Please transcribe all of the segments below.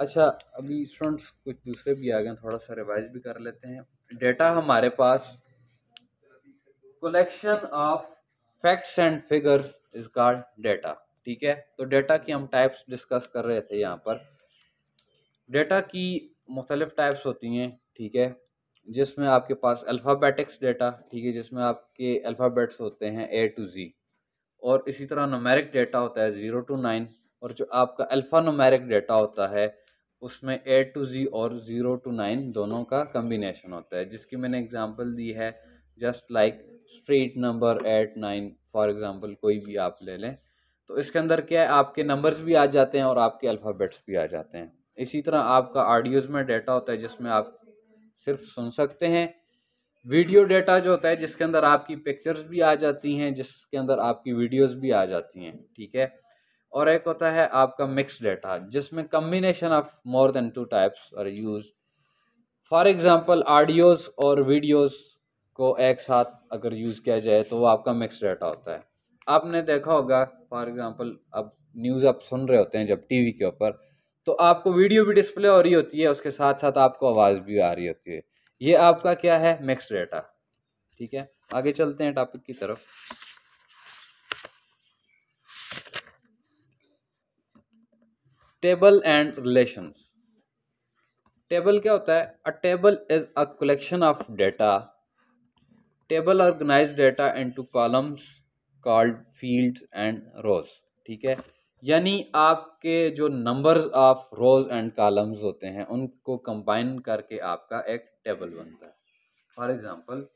अच्छा अभी स्टूडेंट्स कुछ दूसरे भी आ गए थोड़ा सा रिवाइज भी कर लेते हैं डेटा हमारे पास collection of facts and figures is called data ठीक है तो डेटा की हम टाइप्स डिस्कस कर रहे थे यहाँ पर डेटा की मुख्तलिफ टाइप्स होती हैं ठीक है जिसमें आपके पास अल्फ़ाबेटिक्स डेटा ठीक है जिसमें आपके अल्फ़ाबेट्स होते हैं ए टू ज़ी और इसी तरह नमेरिक डेटा होता है ज़ीरो टू नाइन और जो आपका अल्फ़ा नमेरिक डेटा होता है उसमें एट टू जी और ज़ीरो टू नाइन दोनों का कम्बिनेशन होता है जिसकी मैंने एग्जांपल दी है just like street number eight nine for example कोई भी आप ले लें तो इसके अंदर क्या है आपके नंबर्स भी आ जाते हैं और आपके अल्फ़ाबेट्स भी आ जाते हैं इसी तरह आपका ऑडियोज़ में डेटा होता है जिसमें आप सिर्फ सुन सकते हैं वीडियो डेटा जो होता है जिसके अंदर आपकी पिक्चर्स भी आ जाती हैं जिसके अंदर आपकी वीडियोज़ भी आ जाती हैं ठीक है और एक होता है आपका मिक्स डेटा जिसमें combination of more than two types are use for example audios और वीडियोज़ को एक साथ अगर यूज़ किया जाए तो वो आपका मिक्स डेटा होता है आपने देखा होगा फॉर एग्ज़ाम्पल अब न्यूज़ आप सुन रहे होते हैं जब टीवी के ऊपर तो आपको वीडियो भी डिस्प्ले हो रही होती है उसके साथ साथ आपको आवाज़ भी आ रही होती है ये आपका क्या है मिक्स डेटा ठीक है आगे चलते हैं टॉपिक की तरफ टेबल एंड रिलेशंस टेबल क्या होता है a table is a collection of data table organize data into columns called field and rows ठीक है यानी आपके जो numbers of rows and columns होते हैं उनको कंबाइन करके आपका एक टेबल बनता है फॉर एग्ज़ाम्पल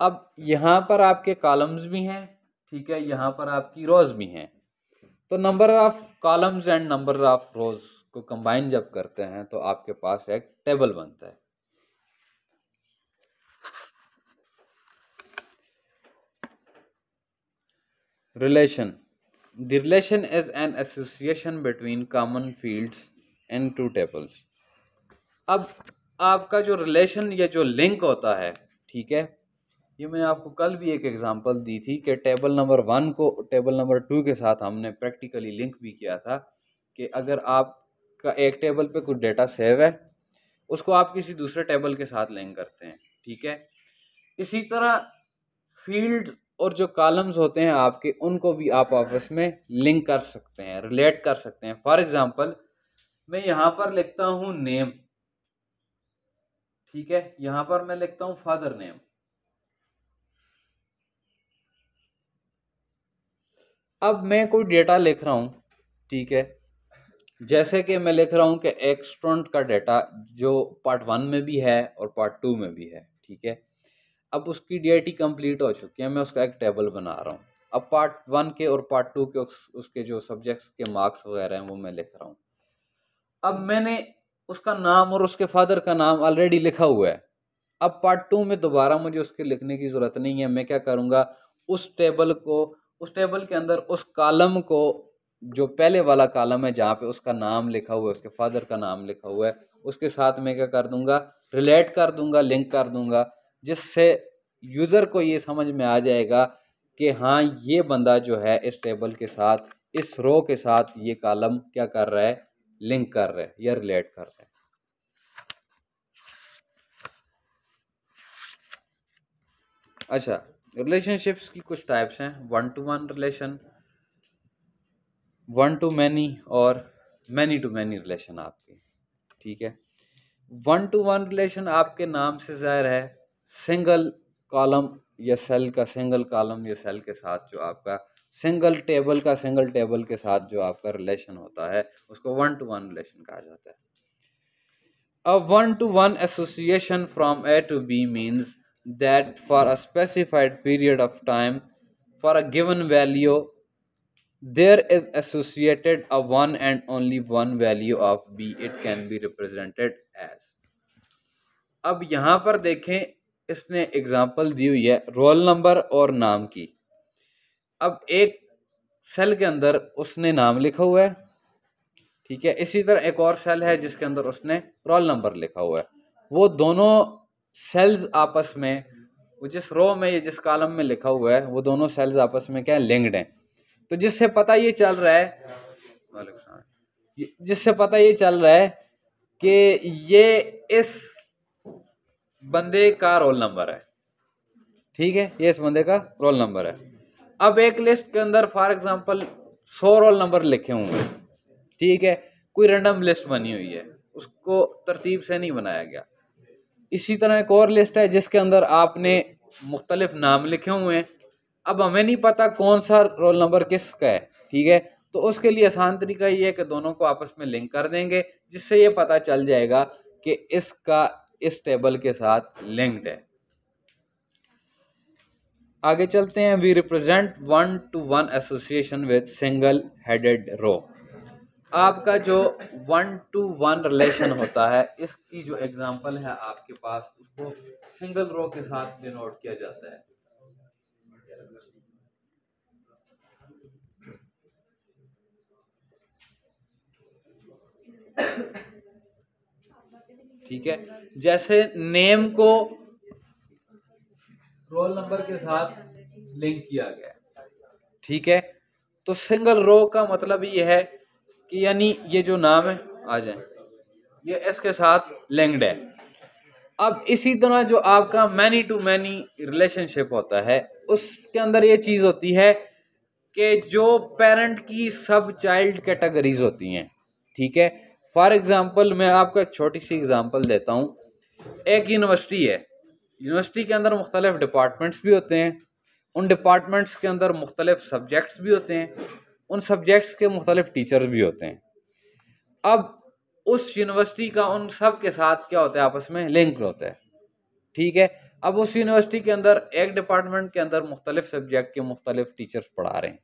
अब यहाँ पर आपके कॉलम्स भी हैं ठीक है यहाँ पर आपकी रोज़ भी हैं तो number of columns and number of rows को कंबाइन जब करते हैं तो आपके पास एक टेबल बनता है relation the relation is an association between common fields and two tables अब आपका जो रिलेशन या जो लिंक होता है ठीक है ये मैंने आपको कल भी एक एग्ज़ाम्पल दी थी कि टेबल नंबर वन को टेबल नंबर टू के साथ हमने प्रैक्टिकली लिंक भी किया था कि अगर आपका एक टेबल पे कुछ डेटा सेव है उसको आप किसी दूसरे टेबल के साथ लिंक करते हैं ठीक है इसी तरह फील्ड और जो कॉलम्स होते हैं आपके उनको भी आप आपस में लिंक कर सकते हैं रिलेट कर सकते हैं फॉर एग्ज़ाम्पल मैं यहाँ पर लिखता हूँ नेम ठीक है यहाँ पर मैं लिखता हूँ फादर नेम अब मैं कोई डेटा लिख रहा हूँ ठीक है जैसे कि मैं लिख रहा हूँ कि एक्सट्रॉन्ट का डेटा जो पार्ट वन में भी है और पार्ट टू में भी है ठीक है अब उसकी डी कंप्लीट हो चुकी है मैं उसका एक टेबल बना रहा हूँ अब पार्ट वन के और पार्ट टू के उसके जो सब्जेक्ट्स के मार्क्स वगैरह हैं वो मैं लिख रहा हूँ अब मैंने उसका नाम और उसके फादर का नाम ऑलरेडी लिखा हुआ है अब पार्ट टू में दोबारा मुझे उसके लिखने की ज़रूरत नहीं है मैं क्या करूँगा उस टेबल को उस टेबल के अंदर उस कॉलम को जो पहले वाला कॉलम है जहाँ पे उसका नाम लिखा हुआ है उसके फादर का नाम लिखा हुआ है उसके साथ मैं क्या कर दूंगा रिलेट कर दूंगा लिंक कर दूंगा जिससे यूज़र को ये समझ में आ जाएगा कि हाँ ये बंदा जो है इस टेबल के साथ इस रो के साथ ये कॉलम क्या कर रहा है लिंक कर रहा है या रिलेट कर रहा है अच्छा रिलेशनशिप्स की कुछ टाइप्स हैं one to one relation one to many और मैनी टू मैनी रिलेशन आपके ठीक है वन टू वन रिलेशन आपके नाम से ज़ाहिर है सिंगल कॉलम या सेल का सिंगल कॉलम या सेल के साथ जो आपका सिंगल टेबल का सिंगल टेबल के साथ जो आपका रिलेशन होता है उसको वन टू वन रिलेशन कहा जाता है a one to one association from A to B means that for a specified period of time for a given value there is associated a one and only one value of b it can be represented as अब यहाँ पर देखें इसने example दी हुई है roll number और नाम की अब एक सेल के अंदर उसने नाम लिखा हुआ है ठीक है इसी तरह एक और सेल है जिसके अंदर उसने रोल नंबर लिखा हुआ है वो दोनों सेल्स आपस में वो जिस रो में ये जिस कॉलम में लिखा हुआ है वो दोनों सेल्स आपस में क्या है लिंक्ड हैं तो जिससे पता ये चल रहा है जिससे पता ये चल रहा है कि ये इस बंदे का रोल नंबर है ठीक है ये इस बंदे का रोल नंबर है अब एक लिस्ट के अंदर फॉर एग्जांपल सौ रोल नंबर लिखे हुए हैं ठीक है कोई रैंडम लिस्ट बनी हुई है उसको तरतीब से नहीं बनाया गया इसी तरह एक और लिस्ट है जिसके अंदर आपने मुख्तलिफ नाम लिखे हुए हैं अब हमें नहीं पता कौन सा रोल नंबर किसका है ठीक है तो उसके लिए आसान तरीका ये है कि दोनों को आपस में लिंक कर देंगे जिससे ये पता चल जाएगा कि इसका इस टेबल के साथ लिंक्ड है आगे चलते हैं we represent one to one association with single headed arrow आपका जो वन टू वन रिलेशन होता है इसकी जो एग्जांपल है आपके पास उसको सिंगल रो के साथ डिनोट किया जाता है ठीक है जैसे नेम को रोल नंबर के साथ लिंक किया गया ठीक है तो सिंगल रो का मतलब ये है कि यानी ये जो नाम है आ जाए ये एस के साथ लेंगड है अब इसी तरह जो आपका मैनी टू मैनी रिलेशनशिप होता है उसके अंदर ये चीज़ होती है कि जो पेरेंट की सब चाइल्ड कैटेगरीज होती हैं ठीक है फॉर एग्ज़ाम्पल मैं आपको एक छोटी सी एग्ज़ाम्पल देता हूँ एक यूनिवर्सिटी है यूनिवर्सिटी के अंदर मुख्तलिफ डिपार्टमेंट्स भी होते हैं उन डिपार्टमेंट्स के अंदर मुख्तलिफ सब्जेक्ट्स भी होते हैं उन सब्जेक्ट्स के मुख्तलिफ़ टीचर भी होते हैं अब उस यूनिवर्सिटी का उन सब के साथ क्या होता है आपस में लिंक होता है ठीक है अब उस यूनिवर्सिटी के अंदर एक डिपार्टमेंट के अंदर मुख्तलिफ सब्जेक्ट के मुख्तलिफ टीचर्स पढ़ा रहे हैं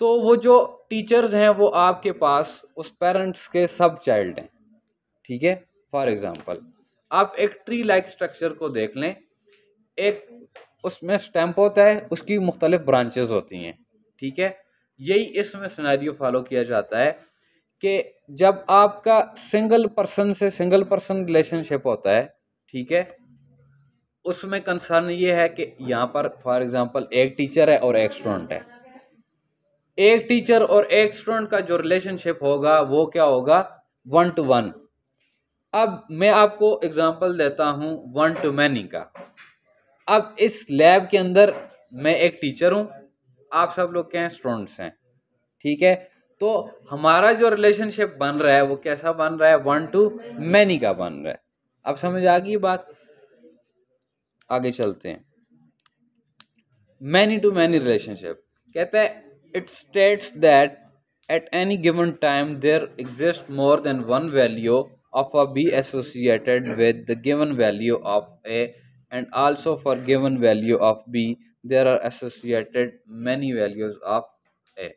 तो वो जो टीचर्स हैं वो आपके पास उस पेरेंट्स के सब चाइल्ड हैं ठीक है फॉर एग्ज़ाम्पल आप एक ट्री लाइक स्ट्रक्चर को देख लें एक उसमें स्टैम्प होता है उसकी मुख्तलिफ ब्रांचेज होती हैं ठीक है यही इसमें सिनेरियो फॉलो किया जाता है कि जब आपका सिंगल पर्सन से सिंगल पर्सन रिलेशनशिप होता है ठीक है उसमें कंसर्न ये है कि यहाँ पर फॉर एग्ज़ाम्पल एक टीचर है और एक स्टूडेंट है एक टीचर और एक स्टूडेंट का जो रिलेशनशिप होगा वो क्या होगा वन टू वन अब मैं आपको एग्ज़ाम्पल देता हूँ वन टू मैनी का अब इस लैब के अंदर मैं एक टीचर हूँ आप सब लोग क्या हैं स्टूडेंट्स हैं ठीक है तो हमारा जो रिलेशनशिप बन रहा है वो कैसा बन रहा है वन टू मैनी का बन रहा है अब समझ आ गई बात आगे चलते हैं मैनी टू मैनी रिलेशनशिप कहते हैं it states that at any given time there exist more than one value of a B associated with the given value of A and also for given value of B there are associated many values of A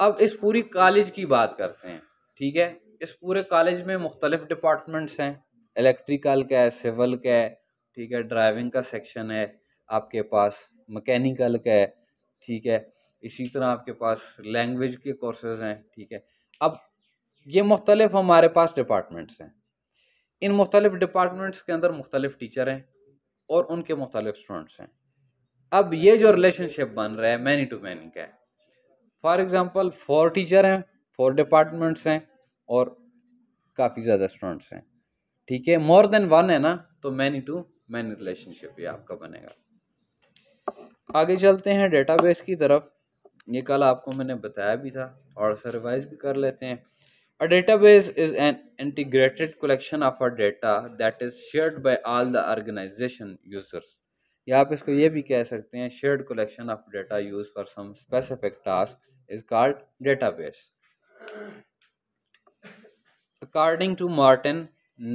अब इस पूरी college की बात करते हैं ठीक है इस पूरे कॉलेज में मुख्तलिफ़ डिपार्टमेंट्स हैं इलेक्ट्रिकल का है सिविल का है ठीक है ड्राइविंग का सेक्शन है आपके पास मकैनिकल का है ठीक है इसी तरह आपके पास लैंग्वेज के कोर्सेज हैं ठीक है अब ये मुख्तलिफ हमारे पास डिपार्टमेंट्स हैं इन मुख्तलिफ डिपार्टमेंट्स के अंदर मुख्तलिफ टीचर हैं और उनके मुख्तलिफ स्टूडेंट्स हैं अब ये जो रिलेशनशिप बन रहा है मैनी टू मैनी का है फॉर एग्ज़ाम्पल फोर टीचर हैं फोर डिपार्टमेंट्स हैं और काफ़ी ज़्यादा स्टूडेंट्स हैं ठीक है मोर देन वन है ना तो मैनी टू मैनी रिलेशनशिप ये आपका बनेगा आगे चलते हैं डेटाबेस की तरफ ये कल आपको मैंने बताया भी था और सरवाइज भी कर लेते हैं database is an integrated collection of a data that is shared by all the organization users या आप इसको ये भी कह सकते हैं shared collection of data use for some specific task is called database according to Martin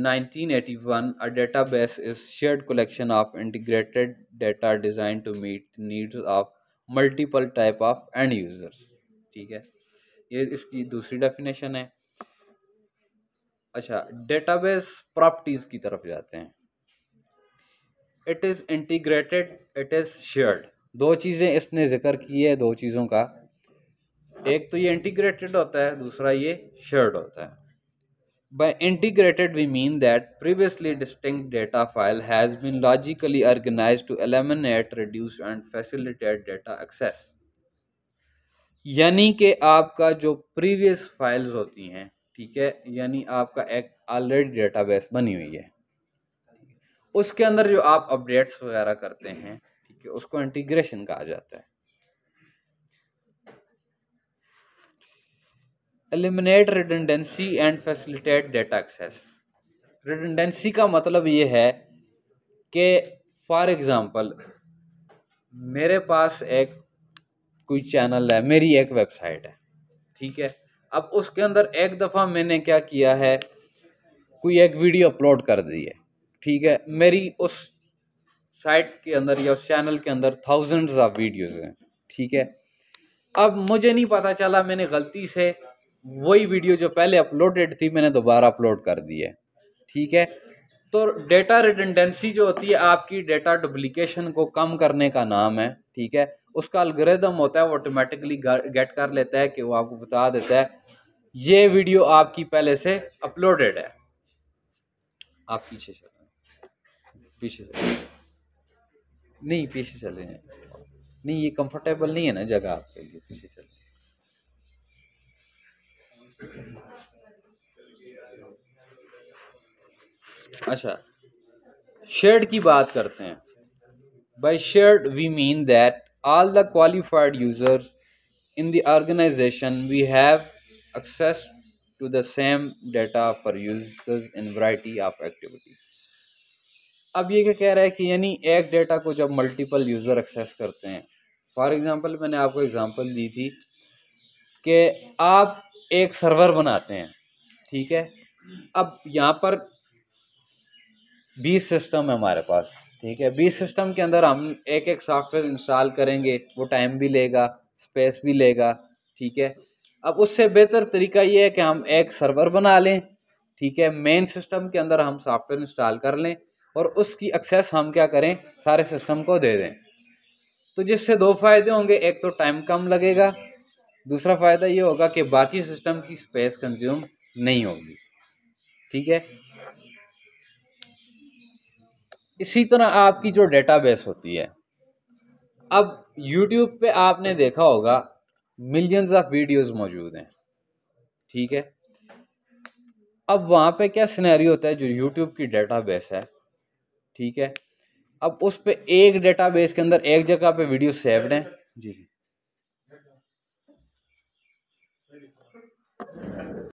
1981 a database is collection collection of integrated data design to meet needs of multiple type of end users ठीक है ये इसकी दूसरी definition है अच्छा database properties की तरफ जाते हैं it is integrated it is shared दो चीज़ें इसने ज़िक्र की है दो चीज़ों का एक तो ये इंटीग्रेटेड होता है दूसरा ये शेयर्ड होता है By integrated, we mean that previously distinct data file has been logically organized to eliminate, reduce and facilitate data access. यानी कि आपका जो प्रीवियस फाइल्स होती हैं ठीक है यानी आपका एक ऑलरेडी डेटाबेस बनी हुई है उसके अंदर जो आप अपडेट्स वगैरह करते हैं ठीक है उसको इंटीग्रेशन कहा जाता है eliminate redundancy and facilitate data access redundancy का मतलब ये है कि फॉर एग्ज़ाम्पल मेरे पास एक कोई चैनल है मेरी एक वेबसाइट है ठीक है अब उसके अंदर एक दफ़ा मैंने क्या किया है कोई एक वीडियो अपलोड कर दी है ठीक है मेरी उस साइट के अंदर या उस चैनल के अंदर थाउजेंड्स ऑफ वीडियोस हैं ठीक है अब मुझे नहीं पता चला मैंने गलती से वही वीडियो जो पहले अपलोडेड थी मैंने दोबारा अपलोड कर दी है ठीक है तो डेटा रिटेंडेंसी जो होती है आपकी डेटा डुप्लीकेशन को कम करने का नाम है ठीक है उसका अलग्रेदम होता है वो ऑटोमेटिकली गेट कर लेता है कि वो आपको बता देता है ये वीडियो आपकी पहले से अपलोडेड है आप पीछे चलो पीछे से नहीं पीछे चले जाए नहीं ये कंफर्टेबल नहीं है ना जगह आपके लिए पीछे चले अच्छा शेड की बात करते हैं by shared we mean that all the qualified users in the organization we have access to the same data for users in variety of activity अब ये क्या कह रहा है कि यानी एक डेटा को जब मल्टीपल यूज़र एक्सेस करते हैं फॉर एग्ज़ाम्पल मैंने आपको एग्ज़ाम्पल दी थी कि आप एक सर्वर बनाते हैं ठीक है अब यहाँ पर बीस सिस्टम है हमारे पास ठीक है बीस सिस्टम के अंदर हम एक एक सॉफ्टवेयर इंस्टॉल करेंगे वो टाइम भी लेगा स्पेस भी लेगा ठीक है अब उससे बेहतर तरीका ये है कि हम एक सर्वर बना लें ठीक है मेन सिस्टम के अंदर हम सॉफ्टवेयर इंस्टॉल कर लें और उसकी एक्सेस हम क्या करें सारे सिस्टम को दे दें तो जिससे दो फायदे होंगे एक तो टाइम कम लगेगा दूसरा फ़ायदा ये होगा कि बाकी सिस्टम की स्पेस कंज्यूम नहीं होगी ठीक है इसी तरह आपकी जो डेटाबेस होती है अब यूट्यूब पे आपने देखा होगा मिलियंस ऑफ वीडियोस मौजूद हैं ठीक है अब वहाँ पे क्या सिनेरियो होता है जो यूट्यूब की डेटाबेस है ठीक है अब उस पर एक डेटाबेस के अंदर एक जगह पे वीडियो सेव्ड है जी जी